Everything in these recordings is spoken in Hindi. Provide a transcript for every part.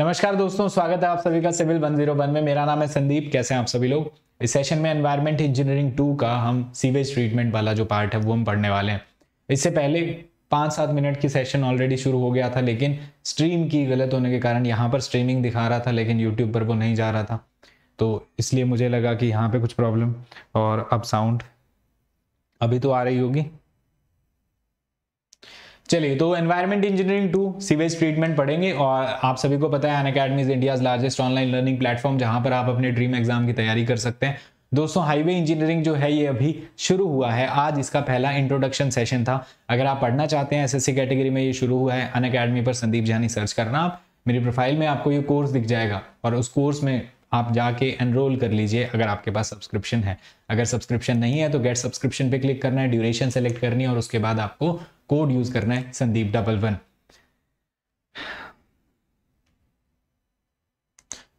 नमस्कार दोस्तों स्वागत है आप सभी का सिविल 101 में मेरा नाम है संदीप कैसे हैं आप सभी लोग इस सेशन में एनवायरमेंट इंजीनियरिंग टू का हम सीवेज ट्रीटमेंट वाला जो पार्ट है वो हम पढ़ने वाले हैं इससे पहले पाँच सात मिनट की सेशन ऑलरेडी शुरू हो गया था लेकिन स्ट्रीम की गलत होने के कारण यहाँ पर स्ट्रीमिंग दिखा रहा था लेकिन यूट्यूब पर वो नहीं जा रहा था तो इसलिए मुझे लगा कि यहाँ पर कुछ प्रॉब्लम और अब साउंड अभी तो आ रही होगी चलिए तो environment engineering to sewage treatment पढ़ेंगे और आप सभी को पता है Unacademy India's largest online learning platform जहां पर आप अपने ड्रीम एग्जाम की तैयारी कर सकते हैं दोस्तों हाईवे इंजीनियरिंग जो है ये अभी शुरू हुआ है आज इसका पहला इंट्रोडक्शन सेशन था अगर आप पढ़ना चाहते हैं एसएससी कैटेगरी में ये शुरू हुआ है अन अकेडमी पर संदीप जानी सर्च करना आप मेरी प्रोफाइल में आपको ये कोर्स दिख जाएगा और उस कोर्स में आप जाके एनरोल कर लीजिए अगर आपके पास सब्सक्रिप्शन है अगर सब्सक्रिप्शन नहीं है तो गेट सब्सक्रिप्शन पे क्लिक करना है ड्यूरेशन सेलेक्ट करनी है और उसके बाद आपको कोड यूज करना है संदीप डबल वन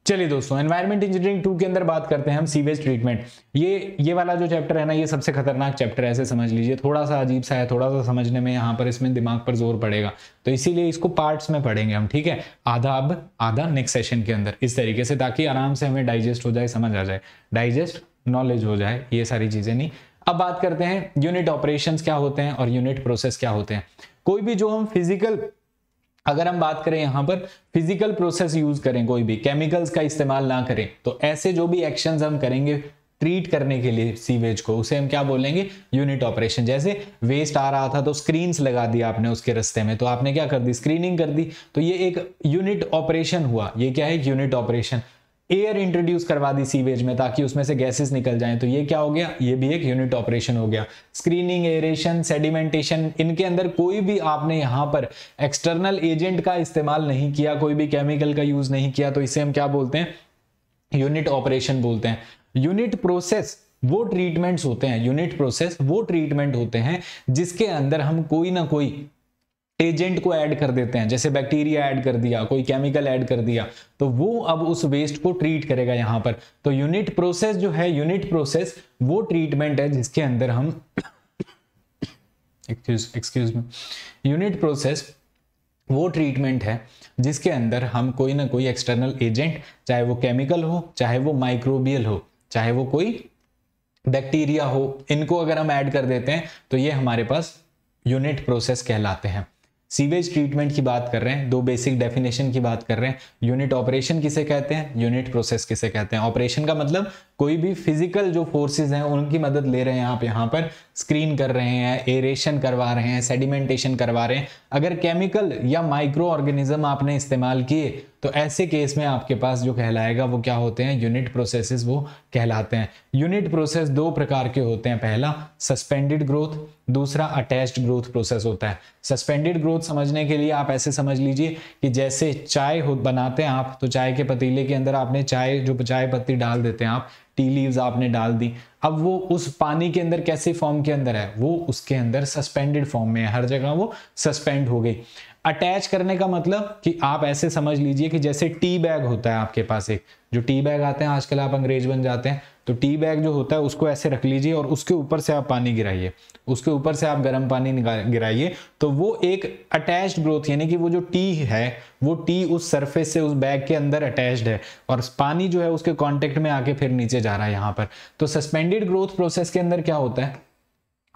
चलिए दोस्तों एनवायरमेंट इंजीनियरिंग टू के अंदर बात करते हैं हम सीवेज ट्रीटमेंट ये ये वाला जो चैप्टर है ना ये सबसे खतरनाक चैप्टर ऐसे समझ लीजिए थोड़ा सा अजीब सा है थोड़ा सा समझने में यहाँ पर इसमें दिमाग पर जोर पड़ेगा तो इसीलिए इसको पार्ट्स में पढ़ेंगे हम ठीक है आधा अब आधा नेक्स्ट सेशन के अंदर इस तरीके से ताकि आराम से हमें डाइजेस्ट हो जाए समझ आ जाए डाइजेस्ट नॉलेज हो जाए ये सारी चीज़ें नहीं अब बात करते हैं यूनिट ऑपरेशन क्या होते हैं और यूनिट प्रोसेस क्या होते हैं कोई भी जो हम फिजिकल अगर हम बात करें यहां पर फिजिकल प्रोसेस यूज करें कोई भी केमिकल्स का इस्तेमाल ना करें तो ऐसे जो भी एक्शन हम करेंगे ट्रीट करने के लिए सीवेज को उसे हम क्या बोलेंगे यूनिट ऑपरेशन जैसे वेस्ट आ रहा था तो स्क्रीन लगा दी आपने उसके रस्ते में तो आपने क्या कर दी स्क्रीनिंग कर दी तो ये एक यूनिट ऑपरेशन हुआ ये क्या है यूनिट ऑपरेशन एयर इंट्रोड्यूस करवा दी सीवेज में ताकि उसमें से गैसेस निकल जाएं तो ये क्या हो गया ये भी एक यूनिट ऑपरेशन हो गया स्क्रीनिंग एरेशन सेडिमेंटेशन इनके अंदर कोई भी आपने यहां पर एक्सटर्नल एजेंट का इस्तेमाल नहीं किया कोई भी केमिकल का यूज नहीं किया तो इसे हम क्या बोलते हैं यूनिट ऑपरेशन बोलते हैं यूनिट प्रोसेस वो ट्रीटमेंट्स होते हैं यूनिट प्रोसेस वो ट्रीटमेंट होते हैं जिसके अंदर हम कोई ना कोई एजेंट को ऐड कर देते हैं जैसे बैक्टीरिया ऐड कर दिया कोई केमिकल ऐड कर दिया तो वो अब उस वेस्ट को ट्रीट करेगा यहां पर तो यूनिट प्रोसेस जो है यूनिट प्रोसेस वो ट्रीटमेंट है जिसके अंदर हम एक्सक्यूज मी यूनिट प्रोसेस वो ट्रीटमेंट है जिसके अंदर हम कोई ना कोई एक्सटर्नल एजेंट चाहे वो केमिकल हो चाहे वो माइक्रोबियल हो चाहे वो कोई बैक्टीरिया हो इनको अगर हम ऐड कर देते हैं तो ये हमारे पास यूनिट प्रोसेस कहलाते हैं सीवेज ट्रीटमेंट की बात कर रहे हैं दो बेसिक डेफिनेशन की बात कर रहे हैं यूनिट ऑपरेशन किसे कहते हैं यूनिट प्रोसेस किसे कहते हैं ऑपरेशन का मतलब कोई भी फिजिकल जो फोर्सेज हैं उनकी मदद ले रहे हैं आप यहाँ पर स्क्रीन कर रहे हैं एरेशन करवा रहे हैं सेडिमेंटेशन करवा रहे हैं अगर केमिकल या माइक्रो ऑर्गेनिज्म आपने इस्तेमाल किए तो ऐसे केस में आपके पास जो कहलाएगा वो क्या होते हैं यूनिट प्रोसेसेस वो कहलाते हैं यूनिट प्रोसेस दो प्रकार के होते हैं पहला सस्पेंडेड ग्रोथ दूसरा अटैच्ड ग्रोथ प्रोसेस होता है सस्पेंडेड ग्रोथ समझने के लिए आप ऐसे समझ लीजिए कि जैसे चाय बनाते हैं आप तो चाय के पतीले के अंदर आपने चाय जो चाय पत्ती डाल देते हैं आप टी लीव्स आपने डाल दी अब वो उस पानी के अंदर कैसे फॉर्म के अंदर है वो उसके अंदर सस्पेंडेड फॉर्म में है हर जगह वो सस्पेंड हो गई अटैच करने का मतलब कि आप ऐसे समझ लीजिए कि जैसे टी बैग होता है आपके पास एक जो टी बैग आते हैं आजकल आप अंग्रेज बन जाते हैं तो टी बैग जो होता है उसको ऐसे रख लीजिए और उसके ऊपर से आप पानी गिराइए उसके ऊपर से आप गर्म पानी गिराइए तो वो एक अटैच्ड ग्रोथ यानी कि वो जो टी है वो टी उस सरफेस से उस बैग के अंदर अटैच्ड है और पानी जो है उसके कॉन्टेक्ट में आके फिर नीचे जा रहा है यहाँ पर तो सस्पेंडेड ग्रोथ प्रोसेस के अंदर क्या होता है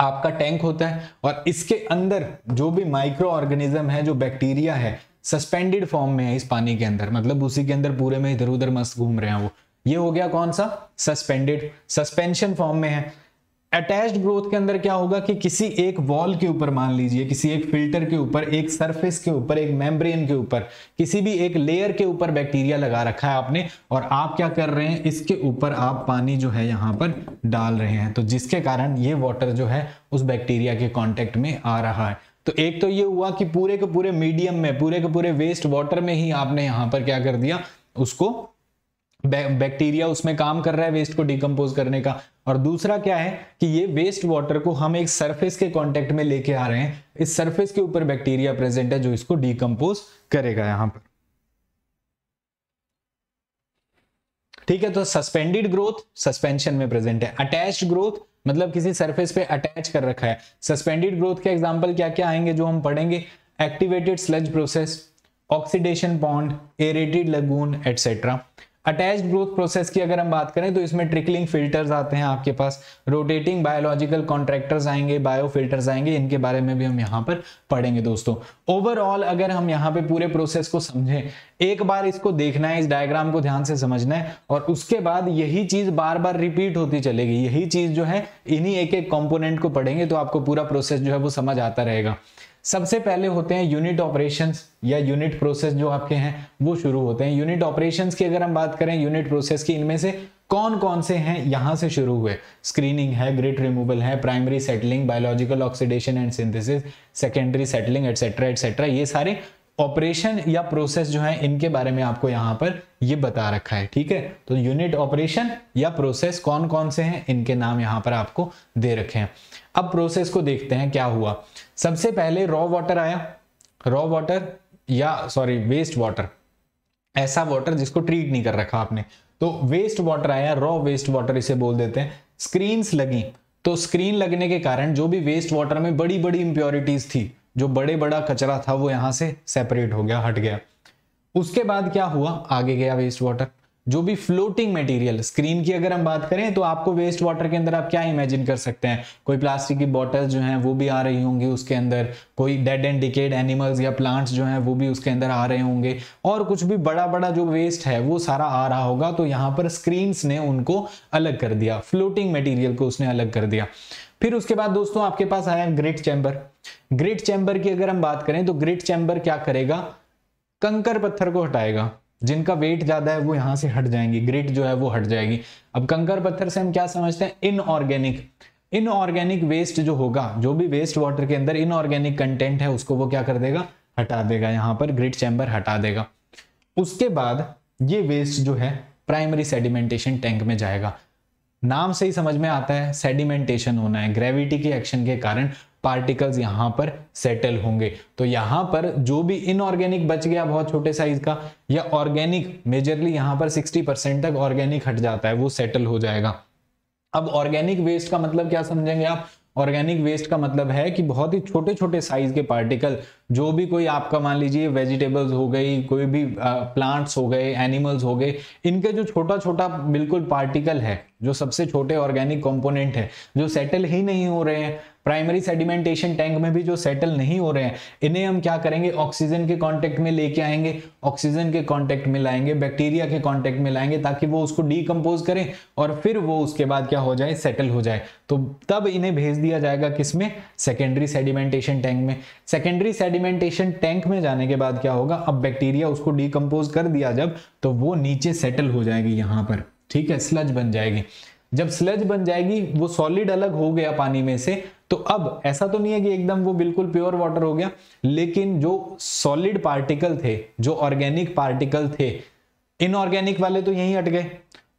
आपका टैंक होता है और इसके अंदर जो भी माइक्रो ऑर्गेनिज्म है जो बैक्टीरिया है सस्पेंडेड फॉर्म में है इस पानी के अंदर मतलब उसी के अंदर पूरे में इधर उधर मस्त घूम रहे हैं वो ये हो गया कौन सा सस्पेंडेड सस्पेंशन फॉर्म में है अटैच्ड ग्रोथ के अंदर क्या होगा कि किसी एक वॉल के ऊपर मान लीजिए किसी एक फिल्टर के ऊपर एक सरफेस के ऊपर एक मेम्ब्रेन के ऊपर किसी भी एक लेयर के ऊपर बैक्टीरिया लगा रखा है आपने और आप क्या कर रहे हैं इसके ऊपर आप पानी जो है यहां पर डाल रहे हैं तो जिसके कारण ये वॉटर जो है उस बैक्टीरिया के कॉन्टेक्ट में आ रहा है तो एक तो ये हुआ कि पूरे के पूरे मीडियम में पूरे के पूरे वेस्ट वाटर में ही आपने यहां पर क्या कर दिया उसको बैक्टीरिया उसमें काम कर रहा है वेस्ट को डिकम्पोज करने का और दूसरा क्या है कि ये वेस्ट वाटर को हम एक सरफेस के कांटेक्ट में लेके आ रहे हैं इस सरफेस के ऊपर बैक्टीरिया प्रेजेंट है जो इसको डिकम्पोज करेगा यहां पर ठीक है तो सस्पेंडेड ग्रोथ सस्पेंशन में प्रेजेंट है अटैच ग्रोथ मतलब किसी सरफेस पे अटैच कर रखा है सस्पेंडेड ग्रोथ के एग्जाम्पल क्या क्या आएंगे जो हम पढ़ेंगे activated sludge process oxidation pond aerated lagoon etcetera attach growth process की अगर हम बात करें तो इसमें ट्रिकलिंग फिल्टर्स आते हैं आपके पास रोटेटिंग बायोलॉजिकल कॉन्ट्रैक्टर्स आएंगे बायो फिल्टर्स आएंगे इनके बारे में भी हम यहाँ पर पढ़ेंगे दोस्तों ओवरऑल अगर हम यहाँ पे पूरे प्रोसेस को समझें एक बार इसको देखना है इस डायग्राम को ध्यान से समझना है और उसके बाद यही चीज बार बार रिपीट होती चलेगी यही चीज जो है इन्हीं एक एक कॉम्पोनेंट को पढ़ेंगे तो आपको पूरा प्रोसेस जो है वो समझ आता रहेगा सबसे पहले होते हैं यूनिट ऑपरेशंस या यूनिट प्रोसेस जो आपके हैं वो शुरू होते हैं यूनिट ऑपरेशंस की अगर हम बात करें यूनिट प्रोसेस की इनमें से कौन कौन से हैं यहां से शुरू हुए स्क्रीनिंग है ग्रिट रिमूवल है primary settling biological oxidation and synthesis secondary settling etcetera etcetera ये सारे ऑपरेशन या प्रोसेस जो है इनके बारे में आपको यहां पर ये बता रखा है ठीक है तो यूनिट ऑपरेशन या प्रोसेस कौन कौन से हैं इनके नाम यहां पर आपको दे रखे हैं अब प्रोसेस को देखते हैं क्या हुआ सबसे पहले रॉ वाटर आया रॉ वाटर या सॉरी वेस्ट वाटर ऐसा वाटर जिसको ट्रीट नहीं कर रखा आपने तो वेस्ट वाटर आया रॉ वेस्ट वाटर इसे बोल देते हैं स्क्रीन लगी तो स्क्रीन लगने के कारण जो भी वेस्ट वाटर में बड़ी बड़ी इंप्योरिटीज थी जो बड़े बड़ा कचरा था वो यहां से सेपरेट हो गया हट गया उसके बाद क्या हुआ आगे गया वेस्ट वाटर जो भी फ्लोटिंग मटेरियल स्क्रीन की अगर हम बात करें तो आपको वेस्ट वाटर के अंदर आप क्या इमेजिन कर सकते हैं कोई प्लास्टिक की बॉटल्स जो हैं वो भी आ रही होंगी उसके अंदर कोई डेड एंड डिकेड एनिमल्स या प्लांट्स जो हैं वो भी उसके अंदर आ रहे होंगे और कुछ भी बड़ा बड़ा जो वेस्ट है वो सारा आ रहा होगा तो यहाँ पर स्क्रीन्स ने उनको अलग कर दिया फ्लोटिंग मटीरियल को उसने अलग कर दिया फिर उसके बाद दोस्तों आपके पास आया ग्रेट चैम्बर ग्रिट चैम्बर की अगर हम बात करें तो ग्रिट चैम्बर क्या करेगा कंकर पत्थर को हटाएगा जिनका वेट ज्यादा है वो यहां से हट जाएंगे ग्रिड जो है वो हट जाएगी अब कंकर पत्थर से हम क्या समझते हैं इनऑर्गेनिक इनऑर्गेनिक वेस्ट जो होगा जो भी वेस्ट वाटर के अंदर इनऑर्गेनिक कंटेंट है उसको वो क्या कर देगा हटा देगा यहां पर ग्रिट चैम्बर हटा देगा उसके बाद ये वेस्ट जो है प्राइमरी सेडिमेंटेशन टैंक में जाएगा नाम से ही समझ में आता है सेडिमेंटेशन होना है ग्रेविटी के एक्शन के कारण पार्टिकल्स यहाँ पर सेटल होंगे तो यहाँ पर जो भी इनऑर्गेनिक बच गया बहुत छोटे साइज का या ऑर्गेनिक मेजरली यहां पर 60 परसेंट तक ऑर्गेनिक हट जाता है वो सेटल हो जाएगा अब ऑर्गेनिक वेस्ट का मतलब क्या समझेंगे आप ऑर्गेनिक वेस्ट का मतलब है कि बहुत ही छोटे छोटे साइज के पार्टिकल जो भी कोई आपका मान लीजिए वेजिटेबल्स हो गई कोई भी प्लांट्स हो गए एनिमल्स हो गए इनके जो छोटा छोटा बिल्कुल पार्टिकल है जो सबसे छोटे ऑर्गेनिक कंपोनेंट है जो सेटल ही नहीं हो रहे हैं प्राइमरी सेडिमेंटेशन टैंक में भी जो सेटल नहीं हो रहे हैं इन्हें हम क्या करेंगे ऑक्सीजन के कॉन्टेक्ट में लेके आएंगे ऑक्सीजन के कॉन्टेक्ट में लाएंगे बैक्टीरिया के कॉन्टेक्ट में लाएंगे ताकि वो उसको डीकम्पोज करें और फिर वो उसके बाद क्या हो जाए सेटल हो जाए तो तब इन्हें भेज दिया जाएगा किसमें सेकेंडरी सेडिमेंटेशन टैंक में सेकेंडरी सेडिमेंटेशन टैंक में जाने के बाद क्या होगा अब बैक्टीरिया उसको डीकम्पोज कर दिया जब तो वो नीचे सेटल हो जाएगी यहाँ पर ठीक है स्लज बन जाएगी जब स्लज बन जाएगी वो सॉलिड अलग हो गया पानी में से तो अब ऐसा तो नहीं है कि एकदम वो बिल्कुल प्योर वाटर हो गया लेकिन जो सॉलिड पार्टिकल थे जो ऑर्गेनिक पार्टिकल थे इनऑर्गेनिक वाले तो यहीं अट गए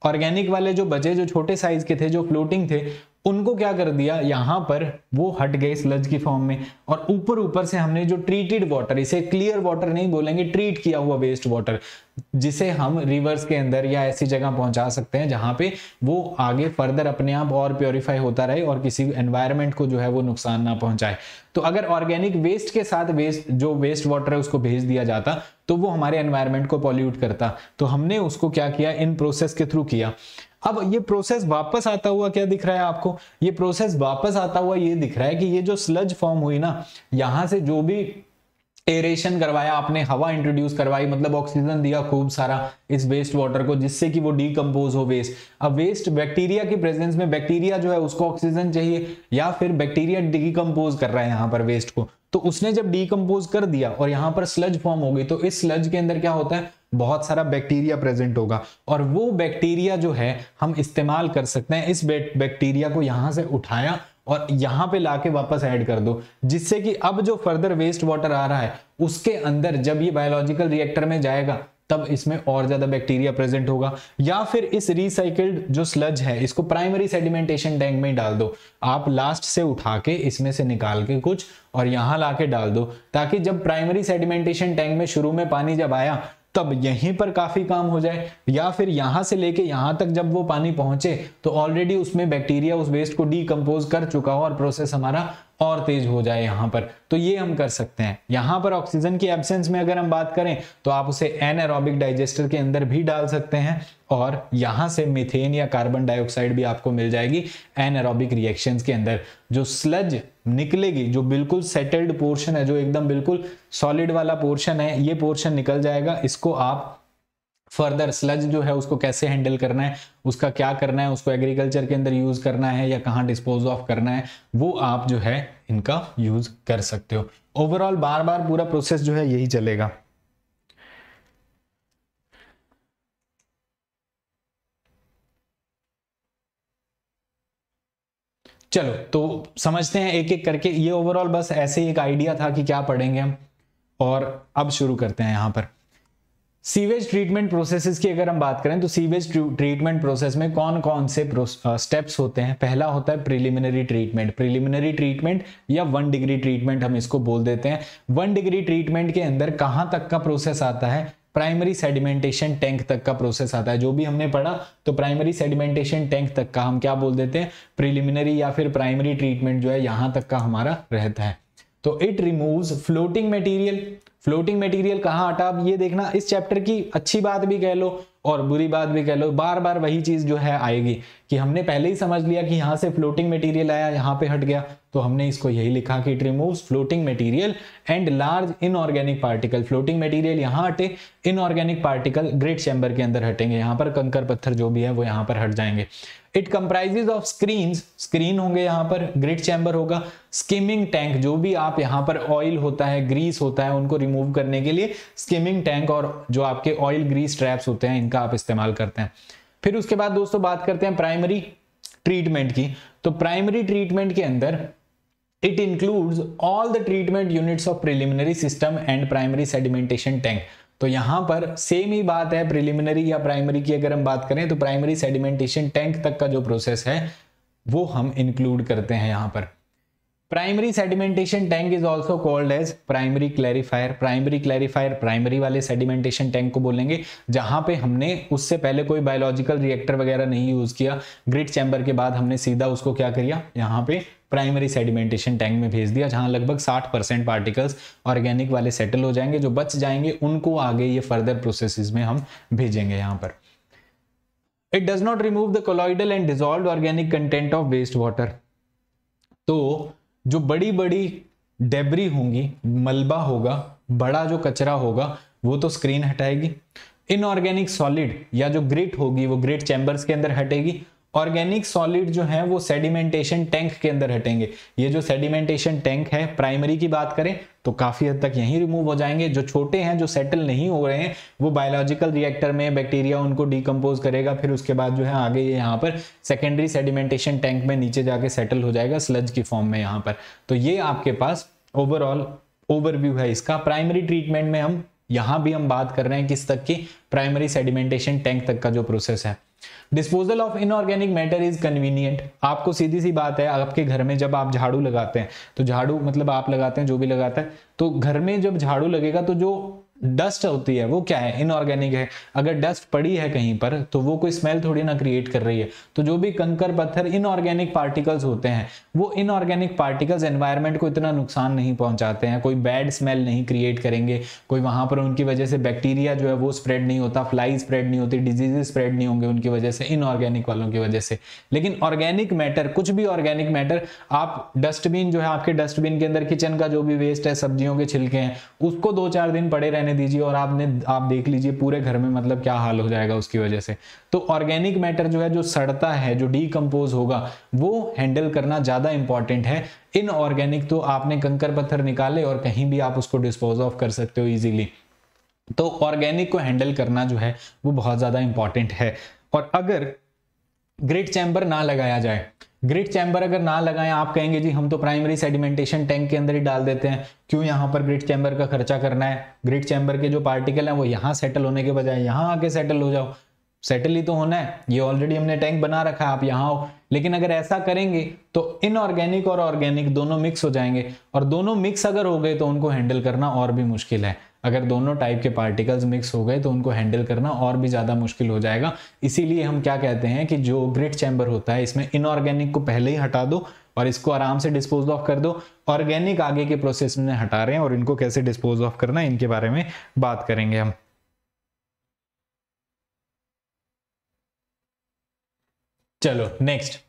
ऑर्गेनिक वाले जो बचे जो छोटे साइज के थे जो फ्लोटिंग थे उनको क्या कर दिया यहां पर वो हट गए स्लज की फॉर्म में और ऊपर ऊपर से हमने जो ट्रीटेड वाटर इसे क्लियर वाटर नहीं बोलेंगे ट्रीट किया हुआ वेस्ट वाटर जिसे हम रिवर्स के अंदर या ऐसी जगह पहुंचा सकते हैं जहां पे वो आगे फर्दर अपने आप और प्योरीफाई होता रहे और किसी एनवायरमेंट को जो है वो नुकसान ना पहुंचाए तो अगर ऑर्गेनिक वेस्ट के साथ वेस्ट जो वेस्ट वाटर है उसको भेज दिया जाता तो वो हमारे एनवायरमेंट को पॉल्यूट करता तो हमने उसको क्या किया इन प्रोसेस के थ्रू किया अब ये प्रोसेस वापस आता हुआ क्या दिख रहा है आपको ये प्रोसेस वापस आता हुआ ये दिख रहा है कि ये जो स्लज फॉर्म हुई ना यहां से जो भी एरेशन करवाया आपने हवा इंट्रोड्यूस करवाई मतलब ऑक्सीजन दिया खूब सारा इस वेस्ट वाटर को जिससे कि वो डीकम्पोज हो वेस्ट अब वेस्ट बैक्टीरिया की प्रेजेंस में बैक्टीरिया जो है उसको ऑक्सीजन चाहिए या फिर बैक्टीरिया डीकम्पोज कर रहा है यहाँ पर वेस्ट को तो उसने जब डीकम्पोज कर दिया और यहाँ पर स्लज फॉर्म हो गई तो इस स्लज के अंदर क्या होता है बहुत सारा बैक्टीरिया प्रेजेंट होगा और वो बैक्टीरिया जो है हम इस्तेमाल कर सकते हैं इस बैक्टीरिया को यहां से उठाया और यहां पे लाके वापस ऐड कर दो जिससे कि अब जो फर्दर वेस्ट वाटर आ रहा है उसके अंदर जब ये बायोलॉजिकल रिएक्टर में जाएगा तब इसमें और ज्यादा बैक्टीरिया प्रेजेंट होगा या फिर इस रिसाइकल्ड जो स्लज है इसको प्राइमरी सेडिमेंटेशन टैंक में डाल दो आप लास्ट से उठा के इसमें से निकाल के कुछ और यहां लाके डाल दो ताकि जब प्राइमरी सेडिमेंटेशन टैंक में शुरू में पानी जब आया तब यहीं पर काफ़ी काम हो जाए या फिर यहां से लेके यहां तक जब वो पानी पहुंचे तो ऑलरेडी उसमें बैक्टीरिया उस वेस्ट को डीकम्पोज कर चुका हो और प्रोसेस हमारा और तेज हो जाए यहां पर तो ये हम कर सकते हैं यहां पर ऑक्सीजन की एब्सेंस में अगर हम बात करें तो आप उसे एनएरोबिक डाइजेस्टर के अंदर भी डाल सकते हैं और यहां से मिथेन या कार्बन डाइऑक्साइड भी आपको मिल जाएगी एनएरोबिक रिएक्शंस के अंदर जो स्लज निकलेगी जो बिल्कुल सेटल्ड पोर्शन है जो एकदम बिल्कुल सॉलिड वाला पोर्शन है ये पोर्शन निकल जाएगा इसको आप फर्दर स्लज जो है उसको कैसे हैंडल करना है उसका क्या करना है उसको एग्रीकल्चर के अंदर यूज़ करना है या कहाँ डिस्पोज ऑफ करना है वो आप जो है इनका यूज़ कर सकते हो ओवरऑल बार बार पूरा प्रोसेस जो है यही चलेगा चलो तो समझते हैं एक एक करके ये ओवरऑल बस ऐसे ही एक आइडिया था कि क्या पढ़ेंगे हम और अब शुरू करते हैं यहां पर सीवेज ट्रीटमेंट प्रोसेसेस की अगर हम बात करें तो सीवेज ट्रीटमेंट प्रोसेस में कौन कौन से स्टेप्स होते हैं पहला होता है प्रिलिमिनरी ट्रीटमेंट प्रिलिमिनरी ट्रीटमेंट या वन डिग्री ट्रीटमेंट हम इसको बोल देते हैं वन डिग्री ट्रीटमेंट के अंदर कहाँ तक का प्रोसेस आता है प्राइमरी सेडिमेंटेशन टैंक तक का प्रोसेस आता है जो भी हमने पढ़ा तो प्राइमरी सेडिमेंटेशन टैंक तक का हम क्या बोल देते हैं प्रिलिमिनरी या फिर प्राइमरी ट्रीटमेंट जो है यहां तक का हमारा रहता है तो it removes floating material floating material कहाँ हटा अब ये देखना इस चैप्टर की अच्छी बात भी कह लो और बुरी बात भी कह लो बार बार वही चीज जो है आएगी कि हमने पहले ही समझ लिया कि यहां से फ्लोटिंग मटेरियल आया यहां पे हट गया तो हमने इसको यही लिखा कि it removes floating material and large inorganic particle floating material यहां हटे इनऑर्गेनिक पार्टिकल ग्रेट चैम्बर के अंदर हटेंगे यहां पर कंकर पत्थर जो भी है वो यहां पर हट जाएंगे it comprises of screen screen होंगे यहां पर ग्रिड चैम्बर होगा स्किमिंग टैंक जो भी आप यहां पर ऑयल होता है ग्रीस होता है उनको रिमूव करने के लिए स्किमिंग टैंक और जो आपके ऑयल ग्रीस ट्रैप्स होते हैं इनका आप इस्तेमाल करते हैं फिर उसके बाद दोस्तों बात करते हैं प्राइमरी ट्रीटमेंट की तो प्राइमरी ट्रीटमेंट के अंदर it includes all the treatment units of preliminary system and primary sedimentation tank तो यहां पर सेम ही बात है प्रिलिमिनरी या प्राइमरी की अगर हम बात करें तो प्राइमरी सेडिमेंटेशन टैंक तक का जो प्रोसेस है वो हम इंक्लूड करते हैं यहां पर primary sedimentation tank is also called as primary clarifier primary clarifier primary वाले सेडिमेंटेशन टैंक को बोलेंगे जहां पे हमने उससे पहले कोई बायोलॉजिकल रिएक्टर वगैरह नहीं यूज किया ग्रिड चैम्बर के बाद हमने सीधा उसको क्या किया यहाँ पे प्राइमरी सेडिमेंटेशन टैंक में भेज दिया जहां लगभग 60 परसेंट पार्टिकल्स ऑर्गेनिक वाले सेटल हो जाएंगे जो बच जाएंगे उनको आगे ये फर्दर प्रोसेस में हम भेजेंगे यहाँ पर it does not remove the colloidal and dissolve organic content of waste water तो जो बड़ी बड़ी डेबरी होंगी मलबा होगा बड़ा जो कचरा होगा वो तो स्क्रीन हटाएगी इनऑर्गेनिक सॉलिड या जो ग्रिट होगी वो ग्रिट चैम्बर्स के अंदर हटेगी ऑर्गेनिक सॉलिड जो है वो सेडिमेंटेशन टैंक के अंदर हटेंगे ये जो सेडिमेंटेशन टैंक है प्राइमरी की बात करें तो काफ़ी हद तक यहीं रिमूव हो जाएंगे जो छोटे हैं जो सेटल नहीं हो रहे हैं वो बायोलॉजिकल रिएक्टर में बैक्टीरिया उनको डिकम्पोज करेगा फिर उसके बाद जो है आगे ये यहाँ पर सेकेंडरी सेडिमेंटेशन टैंक में नीचे जाके सेटल हो जाएगा स्लज की फॉर्म में यहाँ पर तो ये आपके पास ओवरऑल ओवरव्यू है इसका प्राइमरी ट्रीटमेंट में हम यहाँ भी हम बात कर रहे हैं किस तक की प्राइमरी सेडिमेंटेशन टैंक तक का जो प्रोसेस है disposal of inorganic matter is convenient आपको सीधी सी बात है आपके घर में जब आप झाड़ू लगाते हैं तो झाड़ू मतलब आप लगाते हैं जो भी लगाता है तो घर में जब झाड़ू लगेगा तो जो डस्ट होती है वो क्या है इनऑर्गेनिक है अगर डस्ट पड़ी है कहीं पर तो वो कोई स्मेल थोड़ी ना क्रिएट कर रही है तो जो भी कंकर पत्थर इनऑर्गेनिक पार्टिकल्स होते हैं वो इनऑर्गेनिक पार्टिकल्स एनवायरनमेंट को इतना नुकसान नहीं पहुंचाते हैं कोई बैड स्मेल नहीं क्रिएट करेंगे कोई वहां पर उनकी वजह से बैक्टीरिया जो है वो स्प्रेड नहीं होता फ्लाई स्प्रेड नहीं होती डिजीजे स्प्रेड नहीं होंगे उनकी वजह से इनऑर्गेनिक वालों की वजह से लेकिन ऑर्गेनिक मैटर कुछ भी ऑर्गेनिक मैटर आप डस्टबिन जो है आपके डस्टबिन के अंदर किचन का जो भी वेस्ट है सब्जियों के छिलके हैं उसको दो चार दिन पड़े रहने रहने दीजिए और आपने आप देख लीजिए पूरे घर में मतलब क्या हाल हो जाएगा उसकी वजह से तो ऑर्गेनिक मैटर जो है जो सड़ता है जो डीकम्पोज होगा वो हैंडल करना ज़्यादा इंपॉर्टेंट है इनऑर्गेनिक तो आपने कंकर पत्थर निकाले और कहीं भी आप उसको डिस्पोज ऑफ कर सकते हो ईजिली तो ऑर्गेनिक को हैंडल करना जो है वो बहुत ज़्यादा इंपॉर्टेंट है और अगर ग्रेट चैम्बर ना लगाया जाए ग्रिड चैम्बर अगर ना लगाएं आप कहेंगे जी हम तो प्राइमरी सेडिमेंटेशन टैंक के अंदर ही डाल देते हैं क्यों यहाँ पर ग्रिड चैम्बर का खर्चा करना है ग्रिड चैम्बर के जो पार्टिकल हैं वो यहाँ सेटल होने के बजाय यहाँ आके सेटल हो जाओ सेटल ही तो होना है ये ऑलरेडी हमने टैंक बना रखा है आप यहाँ हो लेकिन अगर ऐसा करेंगे तो इनऑर्गेनिक और ऑर्गेनिक दोनों मिक्स हो जाएंगे और दोनों मिक्स अगर हो गए तो उनको हैंडल करना और भी मुश्किल है अगर दोनों टाइप के पार्टिकल्स मिक्स हो गए तो उनको हैंडल करना और भी ज़्यादा मुश्किल हो जाएगा इसीलिए हम क्या कहते हैं कि जो ग्रिड चैम्बर होता है इसमें इनऑर्गेनिक को पहले ही हटा दो और इसको आराम से डिस्पोज ऑफ कर दो ऑर्गेनिक आगे के प्रोसेस में हटा रहे हैं और इनको कैसे डिस्पोज ऑफ करना है इनके बारे में बात करेंगे हम चलो नेक्स्ट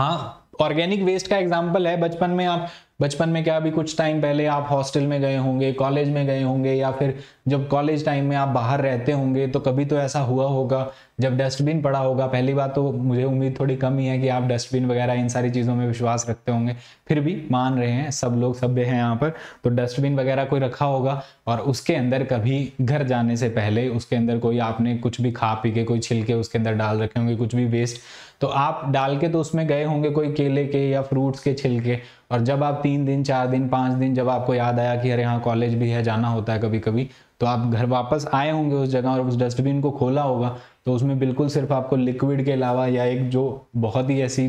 हाँ ऑर्गेनिक वेस्ट का एग्जाम्पल है बचपन में आप बचपन में क्या अभी कुछ टाइम पहले आप हॉस्टल में गए होंगे कॉलेज में गए होंगे या फिर जब कॉलेज टाइम में आप बाहर रहते होंगे तो कभी तो ऐसा हुआ होगा जब डस्टबिन पड़ा होगा पहली बात तो मुझे उम्मीद थोड़ी कम ही है कि आप डस्टबिन वगैरह इन सारी चीज़ों में विश्वास रखते होंगे फिर भी मान रहे हैं सब लोग सभ्य हैं यहाँ पर तो डस्टबिन वगैरह कोई रखा होगा और उसके अंदर कभी घर जाने से पहले उसके अंदर कोई आपने कुछ भी खा पी के कोई छिलके उसके अंदर डाल रखे होंगे कुछ भी वेस्ट तो आप डाल के तो उसमें गए होंगे कोई केले के या फ्रूट्स के छिलके और जब आप तीन दिन चार दिन पाँच दिन जब आपको याद आया कि अरे हाँ कॉलेज भी है जाना होता है कभी कभी तो आप घर वापस आए होंगे उस जगह और उस डस्टबिन को खोला होगा तो उसमें बिल्कुल सिर्फ आपको लिक्विड के अलावा या एक जो बहुत ही ऐसी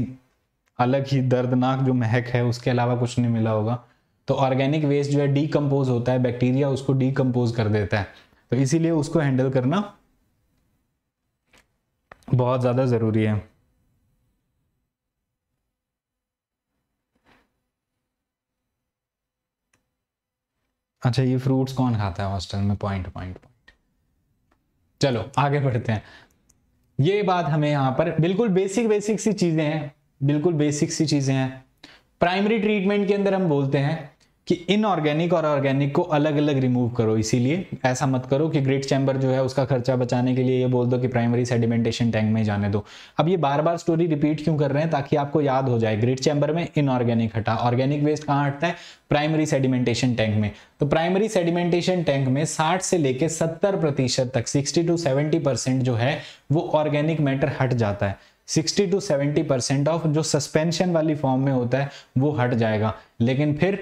अलग ही दर्दनाक जो महक है उसके अलावा कुछ नहीं मिला होगा तो ऑर्गेनिक वेस्ट जो है डीकम्पोज होता है बैक्टीरिया उसको डीकम्पोज कर देता है तो इसीलिए उसको हैंडल करना बहुत ज़्यादा ज़रूरी है अच्छा ये फ्रूट्स कौन खाता है हॉस्टल में पॉइंट पॉइंट पॉइंट चलो आगे बढ़ते हैं ये बात हमें यहाँ पर बिल्कुल बेसिक बेसिक सी चीज़ें हैं बिल्कुल बेसिक सी चीज़ें हैं प्राइमरी ट्रीटमेंट के अंदर हम बोलते हैं कि इनऑर्गेनिक और ऑर्गेनिक को अलग अलग रिमूव करो इसीलिए ऐसा मत करो कि ग्रेट चैम्बर जो है उसका खर्चा बचाने के लिए ये बोल दो कि प्राइमरी सेडिमेंटेशन टैंक में जाने दो अब ये बार बार स्टोरी रिपीट क्यों कर रहे हैं ताकि आपको याद हो जाए ग्रेट चैम्बर में इनऑर्गेनिक हटा ऑर्गेनिक वेस्ट कहाँ हटता है प्राइमरी सेडिमेंटेशन टैंक में तो प्राइमरी सेडिमेंटेशन टैंक में 60 से लेकर 70 प्रतिशत तक 60 टू 70 परसेंट जो है वो ऑर्गेनिक मैटर हट जाता है 60 टू 70 परसेंट ऑफ जो सस्पेंशन वाली फॉर्म में होता है वो हट जाएगा लेकिन फिर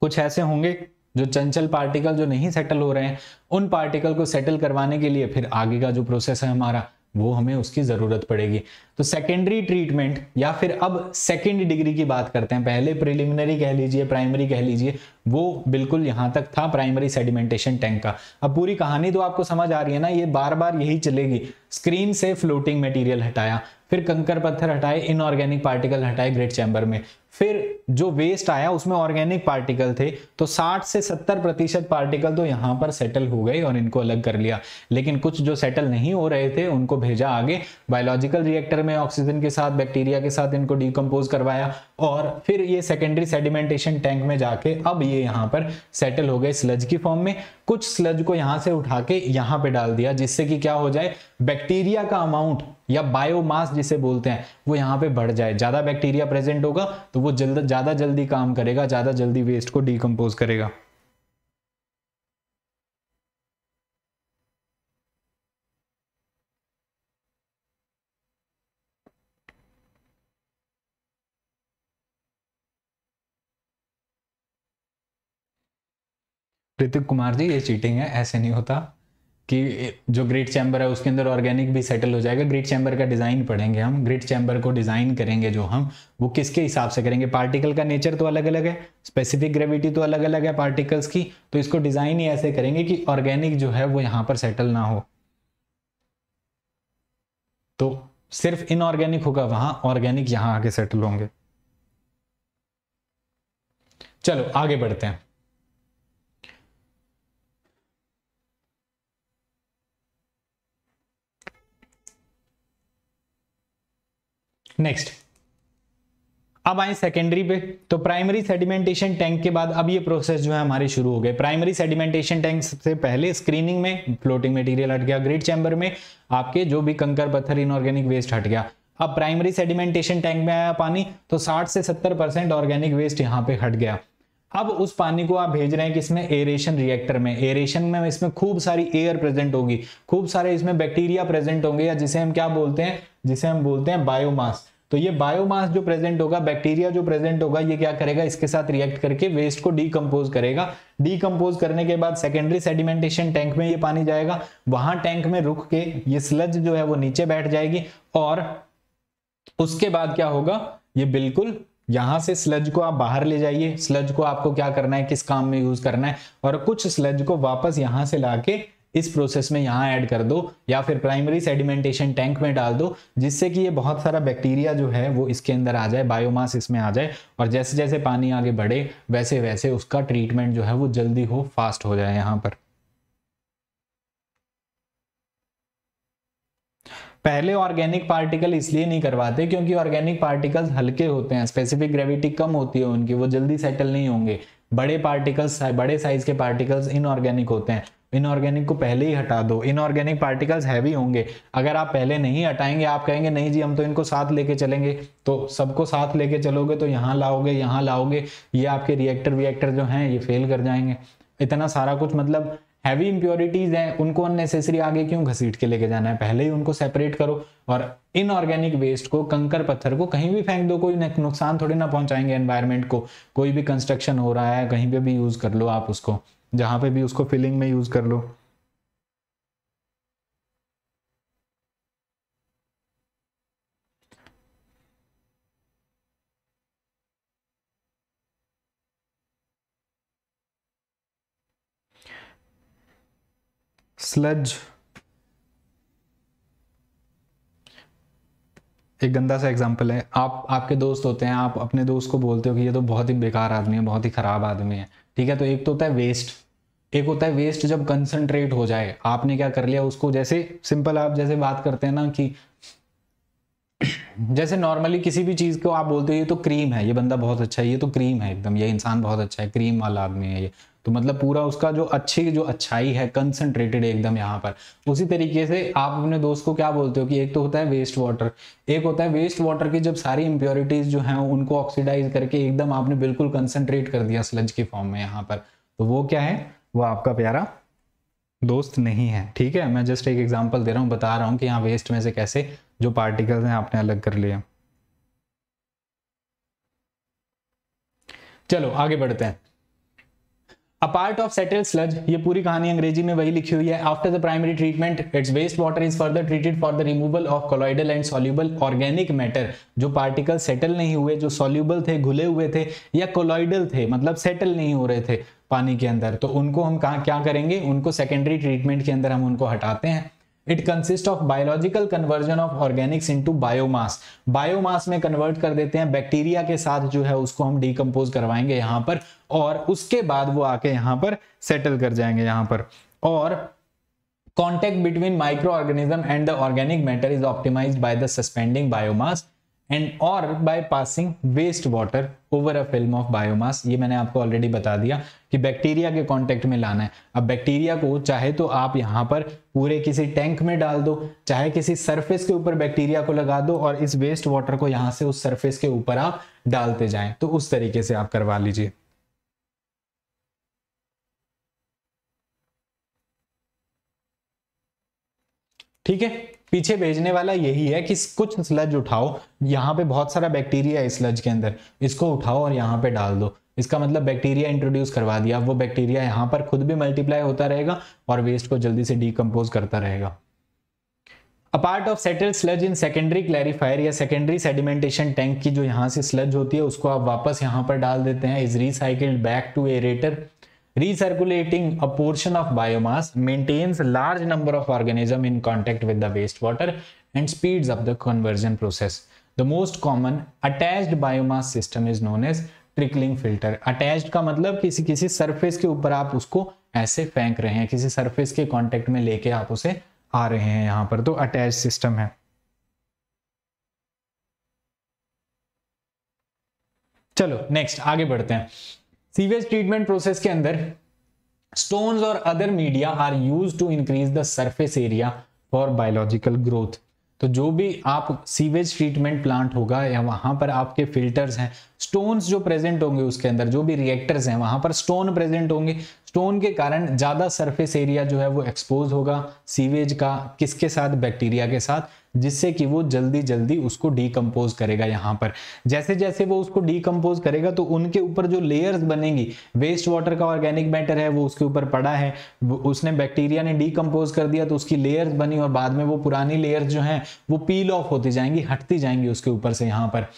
कुछ ऐसे होंगे जो चंचल पार्टिकल जो नहीं सेटल हो रहे हैं उन पार्टिकल को सेटल करवाने के लिए फिर आगे का जो प्रोसेस है हमारा वो हमें उसकी जरूरत पड़ेगी तो सेकेंडरी ट्रीटमेंट या फिर अब सेकेंड डिग्री की बात करते हैं पहले प्रिलिमिनरी कह लीजिए प्राइमरी कह लीजिए वो बिल्कुल यहां तक था प्राइमरी सेडिमेंटेशन टैंक का अब पूरी कहानी तो आपको समझ आ रही है ना ये बार बार यही चलेगी स्क्रीन से फ्लोटिंग मटेरियल हटाया फिर कंकर पत्थर हटाए इनऑर्गेनिक पार्टिकल हटाए ग्रेट चैम्बर में फिर जो वेस्ट आया उसमें ऑर्गेनिक पार्टिकल थे तो 60 से 70 प्रतिशत पार्टिकल तो यहाँ पर सेटल हो गए और इनको अलग कर लिया लेकिन कुछ जो सेटल नहीं हो रहे थे उनको भेजा आगे बायोलॉजिकल रिएक्टर में ऑक्सीजन के साथ बैक्टीरिया के साथ इनको डिकम्पोज करवाया और फिर ये सेकेंडरी सेडिमेंटेशन टैंक में जाके अब ये यहाँ पर सेटल हो गए स्लज की फॉर्म में कुछ स्लज को यहाँ से उठा के यहाँ पे डाल दिया जिससे कि क्या हो जाए बैक्टीरिया का अमाउंट या बायोमास जिसे बोलते हैं वो यहाँ पे बढ़ जाए ज़्यादा बैक्टीरिया प्रेजेंट होगा तो वो जल्द ज़्यादा जल्दी काम करेगा ज़्यादा जल्दी वेस्ट को डिकम्पोज करेगा ऋतिक कुमार जी ये चीटिंग है ऐसे नहीं होता कि जो ग्रेट चैम्बर है उसके अंदर ऑर्गेनिक भी सेटल हो जाएगा ग्रेट चैम्बर का डिज़ाइन पढ़ेंगे हम ग्रेट चैम्बर को डिज़ाइन करेंगे जो हम वो किसके हिसाब से करेंगे पार्टिकल का नेचर तो अलग अलग है स्पेसिफिक ग्रेविटी तो अलग अलग है पार्टिकल्स की तो इसको डिज़ाइन ही ऐसे करेंगे कि ऑर्गेनिक जो है वो यहाँ पर सेटल ना हो तो सिर्फ इनऑर्गेनिक होगा वहां ऑर्गेनिक यहां आके सेटल होंगे चलो आगे बढ़ते हैं नेक्स्ट अब आए सेकेंडरी पे तो प्राइमरी सेडिमेंटेशन टैंक के बाद अब ये प्रोसेस जो है हमारे शुरू हो गए प्राइमरी सेडिमेंटेशन टैंक से पहले स्क्रीनिंग में फ्लोटिंग मटेरियल हट गया ग्रेट चैम्बर में आपके जो भी कंकर पत्थर इनऑर्गेनिक वेस्ट हट गया अब प्राइमरी सेडिमेंटेशन टैंक में आया पानी तो 60 से 70 परसेंट ऑर्गेनिक वेस्ट यहाँ पे हट गया अब उस पानी को आप भेज रहे हैं कि इसमें एरेशन रिएक्टर में एरेशन में इसमें खूब सारी एयर प्रेजेंट होगी खूब सारे इसमें बैक्टीरिया प्रेजेंट होंगे या जिसे हम क्या बोलते हैं जिसे हम बोलते हैं बायोमास तो ये बायोमास जो प्रेजेंट होगा बैक्टीरिया जो प्रेजेंट होगा ये क्या करेगा इसके साथ रिएक्ट करके वेस्ट को डीकम्पोज करेगा डीकम्पोज करने के बाद सेकेंडरी सेडिमेंटेशन टैंक में ये पानी जाएगा वहां टैंक में रुक के ये स्लज जो है वो नीचे बैठ जाएगी और उसके बाद क्या होगा ये बिल्कुल यहां से स्लज को आप बाहर ले जाइए स्लज को आपको क्या करना है किस काम में यूज करना है और कुछ स्लज को वापस यहां से लाके इस प्रोसेस में यहाँ ऐड कर दो या फिर प्राइमरी सेडिमेंटेशन टैंक में डाल दो जिससे कि ये बहुत सारा बैक्टीरिया जो है वो इसके अंदर आ जाए बायोमास इसमें आ जाए और जैसे जैसे पानी आगे बढ़े वैसे वैसे उसका ट्रीटमेंट जो है वो जल्दी हो फास्ट हो जाए यहाँ पर पहले ऑर्गेनिक पार्टिकल इसलिए नहीं करवाते क्योंकि ऑर्गेनिक पार्टिकल्स हल्के होते हैं स्पेसिफिक ग्रेविटी कम होती है उनकी वो जल्दी सेटल नहीं होंगे बड़े पार्टिकल्स बड़े साइज के पार्टिकल्स इनऑर्गेनिक होते हैं इनऑर्गेनिक को पहले ही हटा दो इनऑर्गेनिक पार्टिकल्स हैवी होंगे अगर आप पहले नहीं हटाएंगे आप कहेंगे नहीं जी हम तो इनको साथ लेके चलेंगे तो सबको साथ लेके चलोगे तो यहाँ लाओगे यहाँ लाओगे ये आपके रिएक्टर रिएक्टर जो हैं ये फेल कर जाएंगे इतना सारा कुछ मतलब हैवी इम्प्योरिटीज हैं उनको अननेसेसरी आगे क्यों घसीट के लेके जाना है पहले ही उनको सेपरेट करो और इनऑर्गेनिक वेस्ट को कंकर पत्थर को कहीं भी फेंक दो कोई नुकसान थोड़ी ना पहुंचाएंगे एनवायरमेंट को कोई भी कंस्ट्रक्शन हो रहा है कहीं पे भी यूज कर लो आप उसको जहां पे भी उसको फिलिंग में यूज़ कर लो स्लज एक गंदा सा एग्जाम्पल है आप आपके दोस्त होते हैं आप अपने दोस्त को बोलते हो कि ये तो बहुत ही बेकार आदमी है बहुत ही ख़राब आदमी है ठीक है तो एक तो होता है वेस्ट एक होता है वेस्ट जब कंसंट्रेट हो जाए आपने क्या कर लिया उसको जैसे सिंपल आप जैसे बात करते हैं ना कि जैसे नॉर्मली किसी भी चीज़ को आप बोलते हो ये तो क्रीम है ये बंदा बहुत अच्छा है ये तो क्रीम है एकदम ये इंसान बहुत अच्छा है क्रीम वाला आदमी है ये तो मतलब पूरा उसका जो अच्छी जो अच्छाई है कंसनट्रेटेड एकदम यहाँ पर उसी तरीके से आप अपने दोस्त को क्या बोलते हो कि एक तो होता है वेस्ट वाटर एक होता है वेस्ट वाटर की जब सारी इंप्योरिटीज जो है उनको ऑक्सीडाइज करके एकदम आपने बिल्कुल कंसनट्रेट कर दिया स्लज के फॉर्म में यहाँ पर तो वो क्या है वो आपका प्यारा दोस्त नहीं है ठीक है मैं जस्ट एक एग्जाम्पल दे रहा हूँ बता रहा हूँ कि यहाँ वेस्ट में से कैसे जो पार्टिकल्स हैं आपने अलग कर लिया चलो आगे बढ़ते हैं a part of settle sludge ये पूरी कहानी अंग्रेजी में वही लिखी हुई है after the primary treatment it's waste water is further treated for the removal of colloidal and soluble organic matter जो पार्टिकल सेटल नहीं हुए जो सोल्यूबल थे घुले हुए थे या कोलॉइडल थे मतलब सेटल नहीं हो रहे थे पानी के अंदर तो उनको हम कहा क्या करेंगे उनको सेकेंडरी ट्रीटमेंट के अंदर हम उनको हटाते हैं it consist of biological conversion of organics into biomass biomass में कन्वर्ट कर देते हैं बैक्टीरिया के साथ जो है उसको हम डीकम्पोज करवाएंगे यहां पर और उसके बाद वो आके यहां पर सेटल कर जाएंगे यहां पर और contact between micro organism and the organic matter is optimize by the suspending biomass and और by passing waste water over a film of biomass ये मैंने आपको ऑलरेडी बता दिया कि बैक्टीरिया के कांटेक्ट में लाना है अब बैक्टीरिया को चाहे तो आप यहाँ पर पूरे किसी टैंक में डाल दो चाहे किसी सरफेस के ऊपर बैक्टीरिया को लगा दो और इस वेस्ट वाटर को यहाँ से उस सरफेस के ऊपर आप डालते जाएं तो उस तरीके से आप करवा लीजिए ठीक है पीछे भेजने वाला यही है कि कुछ स्लज उठाओ यहाँ पे बहुत सारा बैक्टीरिया है स्लज के अंदर इसको उठाओ और यहाँ पे डाल दो इसका मतलब बैक्टीरिया इंट्रोड्यूस करवा दिया वो बैक्टीरिया यहाँ पर खुद भी मल्टीप्लाई होता रहेगा और वेस्ट को जल्दी से डीकम्पोज करता रहेगा a part of settle sludge in secondary clarifier या सेकेंडरी सेडिमेंटेशन टैंक की जो यहाँ से स्लज होती है उसको आप वापस यहाँ पर डाल देते हैं is recycled back to aerator recirculating a portion of biomass maintains large number of organism in contact with the wastewater and speeds up the conversion process. The most common attached biomass system is known as trickling filter attached का मतलब किसी किसी सरफेस के ऊपर आप उसको ऐसे फेंक रहे हैं किसी सरफेस के कांटेक्ट में लेके आप उसे आ रहे हैं यहाँ पर तो अटैच सिस्टम है चलो नेक्स्ट आगे बढ़ते हैं सीवेज ट्रीटमेंट प्रोसेस के अंदर स्टोन्स और other media are use to increase the surface area for biological growth तो जो भी आप सीवेज ट्रीटमेंट प्लांट होगा या वहां पर आपके फिल्टर्स हैं स्टोन्स जो प्रेजेंट होंगे उसके अंदर जो भी रिएक्टर्स हैं वहां पर स्टोन प्रेजेंट होंगे स्टोन के कारण ज़्यादा सरफेस एरिया जो है वो एक्सपोज होगा सीवेज का किसके साथ बैक्टीरिया के साथ जिससे कि वो जल्दी जल्दी उसको डीकम्पोज करेगा यहाँ पर जैसे जैसे वो उसको डीकम्पोज करेगा तो उनके ऊपर जो लेयर्स बनेंगी वेस्ट वाटर का ऑर्गेनिक मैटर है वो उसके ऊपर पड़ा है उसने बैक्टीरिया ने डीकम्पोज कर दिया तो उसकी लेयर्स बनी और बाद में वो पुरानी लेयर्स जो हैं वो पील ऑफ होती जाएंगी हटती जाएंगी उसके ऊपर से यहाँ पर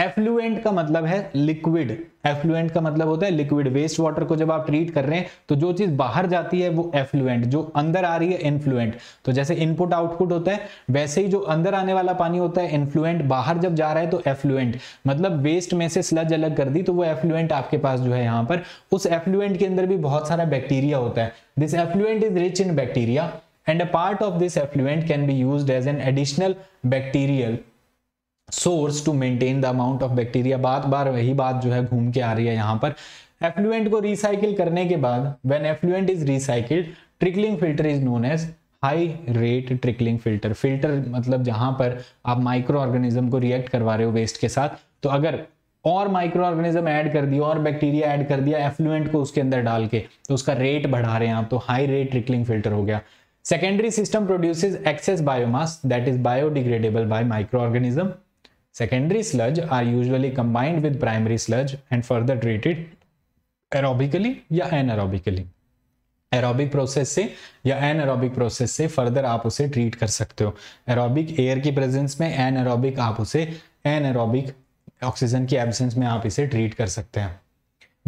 एफ्लुएंट का मतलब है लिक्विड एफ्लुएंट का मतलब होता है लिक्विड वेस्ट वाटर को जब आप ट्रीट कर रहे हैं तो जो चीज बाहर जाती है वो एफ्लुएंट जो अंदर आ रही है इन्फ्लुएंट तो जैसे इनपुट आउटपुट होता है वैसे ही जो अंदर आने वाला पानी होता है इन्फ्लुएंट बाहर जब जा रहा है तो एफ्लुएंट मतलब वेस्ट में से स्लज अलग कर दी तो वो एफ्लुएंट आपके पास जो है यहाँ पर उस एफ्लुएंट के अंदर भी बहुत सारा बैक्टीरिया होता है this effluent is rich in bacteria and a part of this effluent can be use as an additional bacterial source to maintain the amount of bacteria बार बार वही बात जो है घूम के आ रही है यहां पर एफ्लुएंट को रिसाइकिल करने के बाद when effluent is recycled trickling filter is known as high rate trickling filter filter मतलब जहां पर आप माइक्रो ऑर्गेनिज्म को रिएक्ट करवा रहे हो वेस्ट के साथ तो अगर और माइक्रो ऑर्गेनिज्म ऐड कर दिया और बैक्टीरिया ऐड कर दिया एफ्लुएंट को उसके अंदर डाल के तो उसका रेट बढ़ा रहे हैं आप तो हाई रेट ट्रिकलिंग फिल्टर हो गया secondary system produces excess biomass that is biodegradable by micro organism Secondary sludge are usually combined with primary sludge and further treated aerobically या anaerobically. एरोबिक प्रोसेस से या एन एरोबिक प्रोसेस से फर्दर आप उसे ट्रीट कर सकते हो एरोबिक एयर की प्रेजेंस में एन एरोबिक आप उसे एन एरोबिक ऑक्सीजन की एब्सेंस में आप इसे ट्रीट कर सकते हैं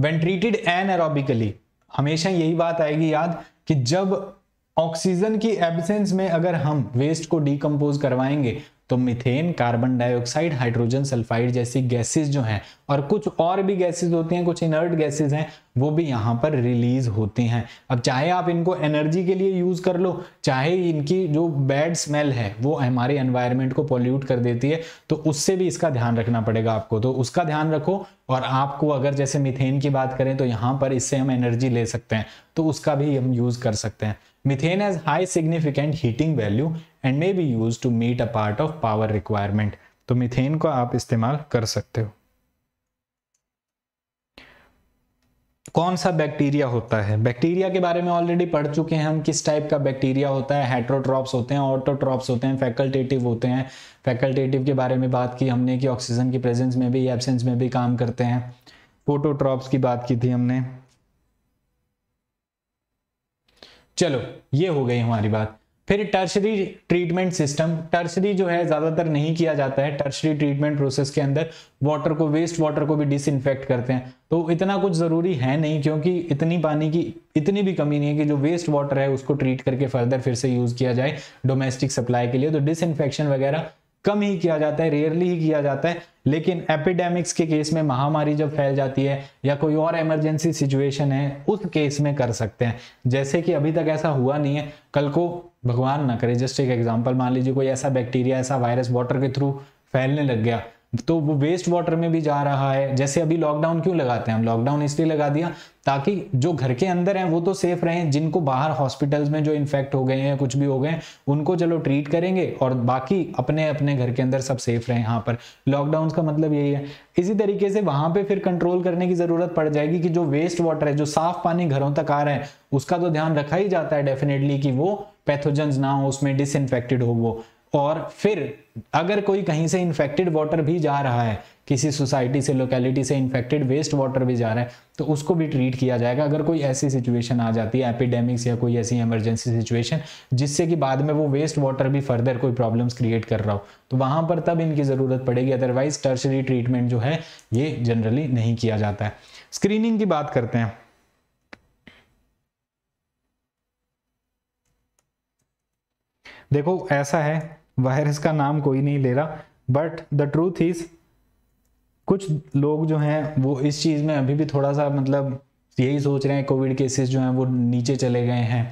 व्हेन ट्रीटेड एन एरोबिकली हमेशा यही बात आएगी याद कि जब ऑक्सीजन की एब्सेंस में अगर हम वेस्ट को डीकम्पोज करवाएंगे तो methane carbon dioxide hydrogen sulphide जैसी गैसेस जो हैं और कुछ और भी गैसेस होती हैं कुछ इनर्ट गैसेस हैं वो भी यहाँ पर रिलीज होते हैं अब चाहे आप इनको एनर्जी के लिए यूज़ कर लो चाहे इनकी जो बैड स्मेल है वो हमारे एनवायरनमेंट को पोल्यूट कर देती है तो उससे भी इसका ध्यान रखना पड़ेगा आपको तो उसका ध्यान रखो और आपको अगर जैसे मिथेन की बात करें तो यहाँ पर इससे हम एनर्जी ले सकते हैं तो उसका भी हम यूज़ कर सकते हैं methane has high significant heating value and may be use to meet a part of power requirement तो मिथेन को आप इस्तेमाल कर सकते हो कौन सा बैक्टीरिया होता है बैक्टीरिया के बारे में ऑलरेडी पढ़ चुके हैं हम किस टाइप का बैक्टीरिया होता है हेट्रोट्रॉप्स होते हैं ऑटोट्रॉप्स होते हैं फैकल्टेटिव होते हैं फैकल्टेटिव के बारे में बात की हमने कि ऑक्सीजन की प्रेजेंस में भी एब्सेंस में भी काम करते हैं फोटोट्रॉप्स की बात की थी हमने चलो ये हो गई हमारी बात फिर टर्शरी ट्रीटमेंट सिस्टम टर्शरी जो है ज़्यादातर नहीं किया जाता है टर्शरी ट्रीटमेंट प्रोसेस के अंदर वाटर को वेस्ट वाटर को भी डिसइनफेक्ट करते हैं तो इतना कुछ ज़रूरी है नहीं क्योंकि इतनी पानी की इतनी भी कमी नहीं है कि जो वेस्ट वाटर है उसको ट्रीट करके फर्दर फिर से यूज़ किया जाए डोमेस्टिक सप्लाई के लिए तो डिस वगैरह कम ही किया जाता है रेयरली ही किया जाता है लेकिन एपिडेमिक्स के केस में महामारी जब फैल जाती है या कोई और इमरजेंसी सिचुएशन है उस केस में कर सकते हैं जैसे कि अभी तक ऐसा हुआ नहीं है कल को भगवान ना करे जस्ट एक एग्जांपल मान लीजिए कोई ऐसा बैक्टीरिया ऐसा वायरस वाटर के थ्रू फैलने लग गया तो वो वेस्ट वाटर में भी जा रहा है जैसे अभी लॉकडाउन क्यों लगाते हैं हम लॉकडाउन इसलिए लगा दिया ताकि जो घर के अंदर हैं वो तो सेफ रहें जिनको बाहर हॉस्पिटल्स में जो इन्फेक्ट हो गए हैं कुछ भी हो गए उनको चलो ट्रीट करेंगे और बाकी अपने अपने घर के अंदर सब सेफ रहें यहाँ पर लॉकडाउन का मतलब यही है इसी तरीके से वहां पर फिर कंट्रोल करने की जरूरत पड़ जाएगी कि जो वेस्ट वाटर है जो साफ पानी घरों तक आ रहा है उसका तो ध्यान रखा ही जाता है डेफिनेटली कि वो पैथोजन ना हो उसमें डिसइनफेक्टेड हो वो और फिर अगर कोई कहीं से इन्फेक्टेड वाटर भी जा रहा है किसी सोसाइटी से लोकेलिटी से इन्फेक्टेड वेस्ट वाटर भी जा रहा है तो उसको भी ट्रीट किया जाएगा अगर कोई ऐसी सिचुएशन आ जाती है एपिडेमिक्स या कोई ऐसी इमरजेंसी सिचुएशन जिससे कि बाद में वो वेस्ट वाटर भी फर्दर कोई प्रॉब्लम्स क्रिएट कर रहा हो तो वहाँ पर तब इनकी ज़रूरत पड़ेगी अदरवाइज टर्शरी ट्रीटमेंट जो है ये जनरली नहीं किया जाता है स्क्रीनिंग की बात करते हैं देखो ऐसा है वायरस का नाम कोई नहीं ले रहा बट द ट्रूथ इज कुछ लोग जो हैं वो इस चीज़ में अभी भी थोड़ा सा मतलब यही सोच रहे हैं कोविड केसेस जो हैं वो नीचे चले गए हैं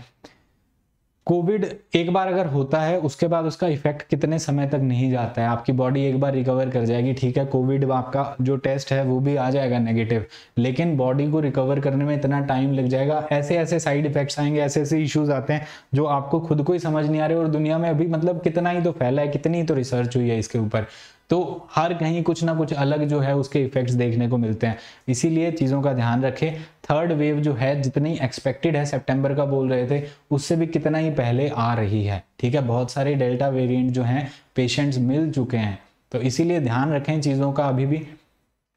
कोविड एक बार अगर होता है उसके बाद उसका इफेक्ट कितने समय तक नहीं जाता है आपकी बॉडी एक बार रिकवर कर जाएगी ठीक है कोविड आपका जो टेस्ट है वो भी आ जाएगा नेगेटिव लेकिन बॉडी को रिकवर करने में इतना टाइम लग जाएगा ऐसे ऐसे साइड इफेक्ट्स आएंगे ऐसे ऐसे इश्यूज आते हैं जो आपको खुद को ही समझ नहीं आ रहे और दुनिया में अभी मतलब कितना ही तो फैला है कितनी ही तो रिसर्च हुई है इसके ऊपर तो हर कहीं कुछ ना कुछ अलग जो है उसके इफेक्ट्स देखने को मिलते हैं इसीलिए चीज़ों का ध्यान रखें थर्ड वेव जो है जितनी एक्सपेक्टेड है सितंबर का बोल रहे थे उससे भी कितना ही पहले आ रही है ठीक है बहुत सारे डेल्टा वेरिएंट जो हैं पेशेंट्स मिल चुके हैं तो इसीलिए ध्यान रखें चीज़ों का अभी भी